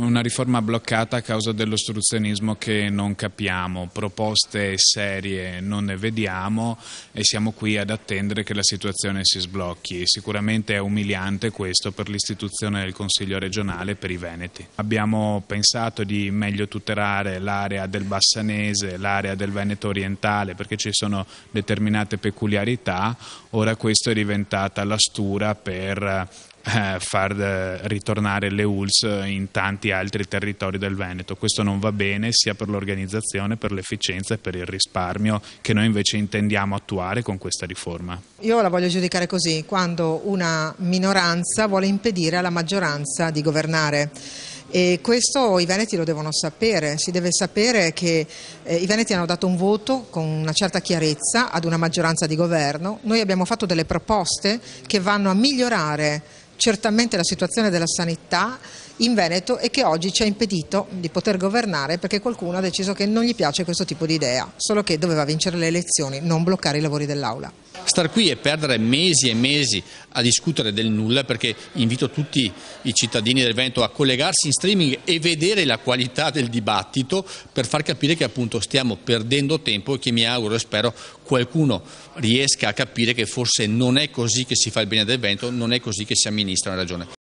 Una riforma bloccata a causa dell'ostruzionismo che non capiamo, proposte serie non ne vediamo e siamo qui ad attendere che la situazione si sblocchi. Sicuramente è umiliante questo per l'istituzione del Consiglio regionale e per i Veneti. Abbiamo pensato di meglio tutelare l'area del Bassanese, l'area del Veneto orientale perché ci sono determinate peculiarità, ora questo è diventata la stura per eh, far eh, ritornare le ULS eh, in tanti altri territori del Veneto. Questo non va bene sia per l'organizzazione, per l'efficienza e per il risparmio che noi invece intendiamo attuare con questa riforma. Io la voglio giudicare così, quando una minoranza vuole impedire alla maggioranza di governare. E questo i veneti lo devono sapere, si deve sapere che eh, i veneti hanno dato un voto con una certa chiarezza ad una maggioranza di governo, noi abbiamo fatto delle proposte che vanno a migliorare certamente la situazione della sanità in Veneto e che oggi ci ha impedito di poter governare perché qualcuno ha deciso che non gli piace questo tipo di idea, solo che doveva vincere le elezioni, non bloccare i lavori dell'Aula. Star qui e perdere mesi e mesi a discutere del nulla perché invito tutti i cittadini del Veneto a collegarsi in streaming e vedere la qualità del dibattito per far capire che appunto stiamo perdendo tempo e che mi auguro e spero qualcuno riesca a capire che forse non è così che si fa il bene del Veneto, non è così che si amministra una ragione.